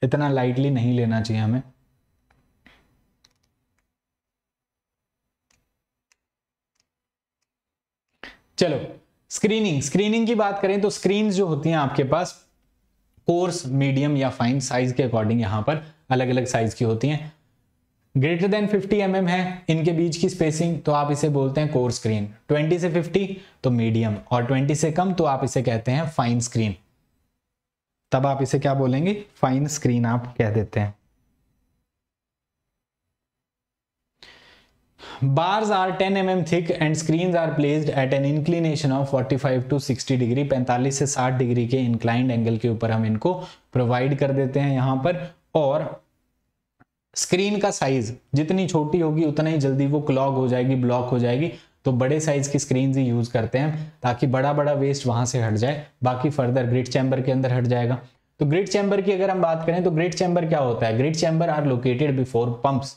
इतना लाइटली नहीं लेना चाहिए हमें चलो स्क्रीनिंग स्क्रीनिंग की बात करें तो स्क्रीन जो होती हैं आपके पास कोर्स मीडियम या फाइन साइज के अकॉर्डिंग यहां पर अलग अलग साइज की होती हैं ग्रेटर देन 50 एम mm है इनके बीच की स्पेसिंग तो आप इसे बोलते हैं कोर स्क्रीन 20 से 50 तो मीडियम और 20 से कम तो आप इसे कहते हैं फाइन स्क्रीन तब आप इसे क्या बोलेंगे फाइन स्क्रीन आप कह देते हैं bars are 10 m mm thick and screens are placed at an inclination of 45 five to sixty degree पैंतालीस से 60 डिग्री के इंक्लाइंड एंगल के ऊपर हम इनको प्रोवाइड कर देते हैं यहां पर और स्क्रीन का साइज जितनी छोटी होगी उतना ही जल्दी वो क्लॉग हो जाएगी ब्लॉक हो जाएगी तो बड़े साइज की स्क्रीन ही यूज करते हैं ताकि बड़ा बड़ा वेस्ट वहां से हट जाए बाकी फर्दर ग्रिड चैम्बर के अंदर हट जाएगा तो ग्रिड चैम्बर की अगर हम बात करें तो ग्रिड चैम्बर क्या होता है grid chamber are located before pumps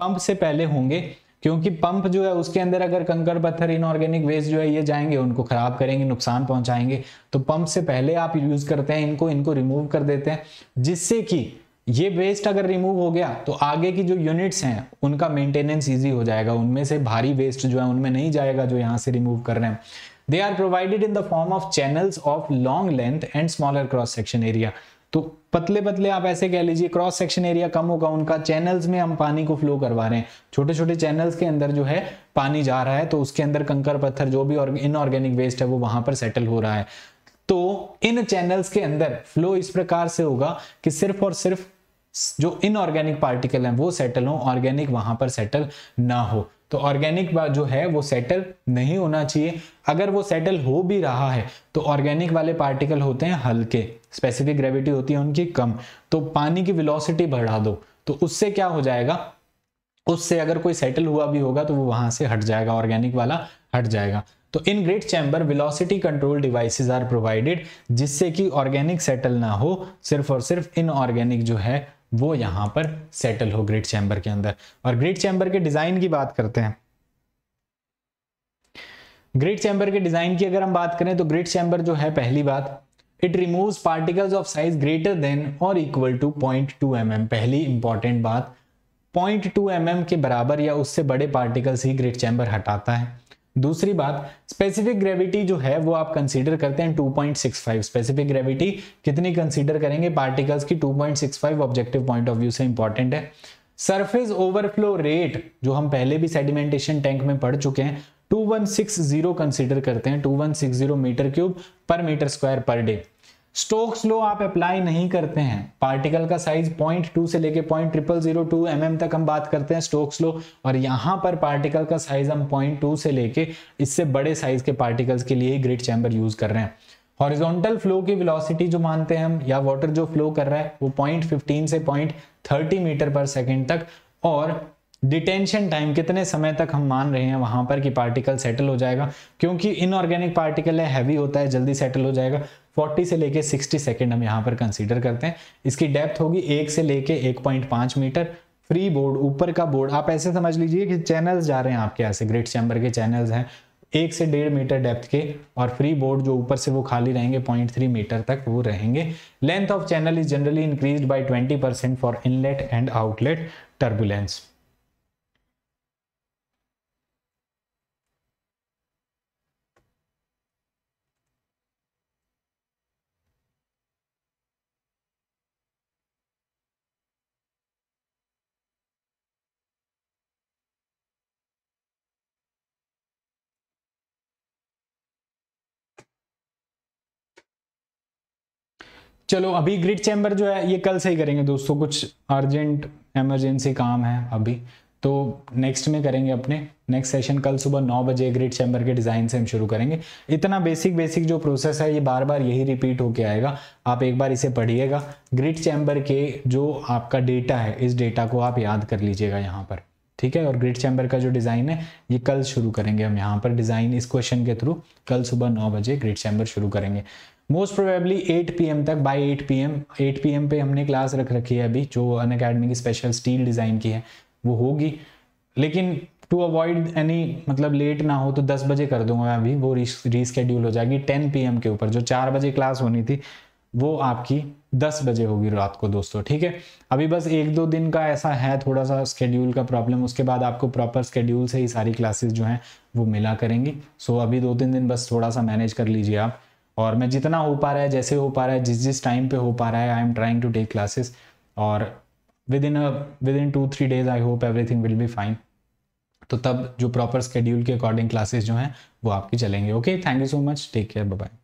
pump से पहले होंगे क्योंकि पंप जो है उसके अंदर अगर कंकर पत्थर इनऑर्गेनिक वेस्ट जो है ये जाएंगे उनको खराब करेंगे नुकसान पहुंचाएंगे तो पंप से पहले आप यूज करते हैं इनको इनको रिमूव कर देते हैं जिससे कि ये वेस्ट अगर रिमूव हो गया तो आगे की जो यूनिट्स हैं उनका मेंटेनेंस इजी हो जाएगा उनमें से भारी वेस्ट जो है उनमें नहीं जाएगा जो यहाँ से रिमूव कर रहे हैं they are provided in the form of channels of long length and smaller cross section area तो पतले पतले आप ऐसे कह लीजिए क्रॉस सेक्शन एरिया कम होगा उनका चैनल्स में हम पानी को फ्लो करवा रहे हैं छोटे छोटे चैनल्स के अंदर जो है पानी जा रहा है तो उसके अंदर कंकर पत्थर जो भी इनऑर्गेनिक वेस्ट है वो वहां पर सेटल हो रहा है तो इन चैनल्स के अंदर फ्लो इस प्रकार से होगा कि सिर्फ और सिर्फ जो इनऑर्गेनिक पार्टिकल हैं वो सेटल हो ऑर्गेनिक वहां पर सेटल ना हो तो ऑर्गेनिक जो है वो सेटल नहीं होना चाहिए अगर वो सेटल हो भी रहा है तो ऑर्गेनिक वाले पार्टिकल होते हैं हल्के स्पेसिफिक ग्रेविटी होती है उनकी कम तो पानी की विलोसिटी बढ़ा दो तो उससे क्या हो जाएगा उससे अगर कोई सेटल हुआ भी होगा तो वो वहां से हट जाएगा ऑर्गेनिक वाला हट जाएगा तो in great chamber velocity control devices are provided जिससे कि ऑर्गेनिक सेटल ना हो सिर्फ और सिर्फ इनऑर्गेनिक जो है वो यहाँ पर सेटल हो ग्रेट चैम्बर के अंदर और ग्रेट चैम्बर के डिज़ाइन की बात करते हैं ग्रेट चैम्बर के डिज़ाइन की अगर हम बात करें तो ग्रेट चैम्बर जो है पहली बात it removes particles of size greater than और equal to point two m पहली इंपॉर्टेंट बात पॉइंट टू एम के बराबर या उससे बड़े पार्टिकल्स ही ग्रेट चैम्बर हटाता है दूसरी बात स्पेसिफिक ग्रेविटी जो है वो आप कंसीडर करते हैं 2.65 स्पेसिफिक ग्रेविटी कितनी कंसीडर करेंगे पार्टिकल्स की 2.65 ऑब्जेक्टिव पॉइंट ऑफ व्यू से इंपॉर्टेंट है सरफेस ओवरफ्लो रेट जो हम पहले भी सेडिमेंटेशन टैंक में पढ़ चुके हैं 2160 कंसीडर करते हैं 2160 metre cube per metre square per day Stokes लो आप अप्लाई नहीं करते हैं पार्टिकल का साइज पॉइंट टू से लेके point triple zero two m m तक हम बात करते हैं स्टोक्स लो और यहाँ पर पार्टिकल का साइज हम पॉइंट टू से लेके इससे बड़े साइज के पार्टिकल्स के लिए ग्रिड चैम्बर यूज कर रहे हैं हॉरिजॉन्टल फ्लो की वेलोसिटी जो मानते हैं हम या वाटर जो फ्लो कर रहा है वो पॉइंट फिफ्टीन से point thirty metre per second तक और डिटेंशन टाइम कितने समय तक हम मान रहे हैं वहां पर कि पार्टिकल सेटल हो जाएगा क्योंकि इनऑर्गेनिक पार्टिकल है हैवी होता है जल्दी सेटल हो जाएगा 40 से लेके 60 सेकेंड हम यहाँ पर कंसीडर करते हैं इसकी डेप्थ होगी एक से लेके 1.5 मीटर फ्री बोर्ड ऊपर का बोर्ड आप ऐसे समझ लीजिए कि चैनल्स जा रहे हैं आपके यहाँ से ग्रेट चैम्बर के चैनल्स हैं एक से डेढ़ मीटर डेप्थ के और फ्री बोर्ड जो ऊपर से वो खाली रहेंगे पॉइंट थ्री मीटर तक वो रहेंगे length of channel is generally increase by twenty percent for inlet and outlet turbulence चलो अभी ग्रिड चैम्बर जो है ये कल से ही करेंगे दोस्तों कुछ अर्जेंट एमरजेंसी काम है अभी तो नेक्स्ट में करेंगे अपने नेक्स्ट सेशन कल सुबह नौ बजे ग्रिड चैम्बर के डिज़ाइन से हम शुरू करेंगे इतना बेसिक बेसिक जो प्रोसेस है ये बार बार यही रिपीट होके आएगा आप एक बार इसे पढ़िएगा ग्रिड चैम्बर के जो आपका डेटा है इस डेटा को आप याद कर लीजिएगा यहाँ पर ठीक है और ग्रिड चैम्बर का जो डिज़ाइन है ये कल शुरू करेंगे हम यहाँ पर डिज़ाइन इस क्वेश्चन के थ्रू कल सुबह नौ बजे ग्रिड चैम्बर शुरू करेंगे मोस्ट प्रोबेबली 8 पीएम तक बाय 8 पीएम 8 पीएम पे हमने क्लास रख रखी है अभी जो अन अकेडमी की स्पेशल स्टील डिज़ाइन की है वो होगी लेकिन टू अवॉइड एनी मतलब लेट ना हो तो 10 बजे कर दूंगा मैं अभी वो रीस्केड्यूल हो जाएगी 10 पीएम के ऊपर जो चार बजे क्लास होनी थी वो आपकी 10 बजे होगी रात को दोस्तों ठीक है अभी बस एक दो दिन का ऐसा है थोड़ा सा स्केड्यूल का प्रॉब्लम उसके बाद आपको प्रॉपर स्केड्यूल से ही सारी क्लासेस जो हैं वो मिला करेंगी सो अभी दो तीन दिन बस थोड़ा सा मैनेज कर लीजिए आप और मैं जितना हो पा रहा है जैसे हो पा रहा है जिस जिस टाइम पे हो पा रहा है I am trying to take classes और within within two three days I hope everything will be fine तो तब जो प्रॉपर स्केड्यूल के अकॉर्डिंग क्लासेस जो हैं वो आपकी चलेंगे okay thank you so much take care bye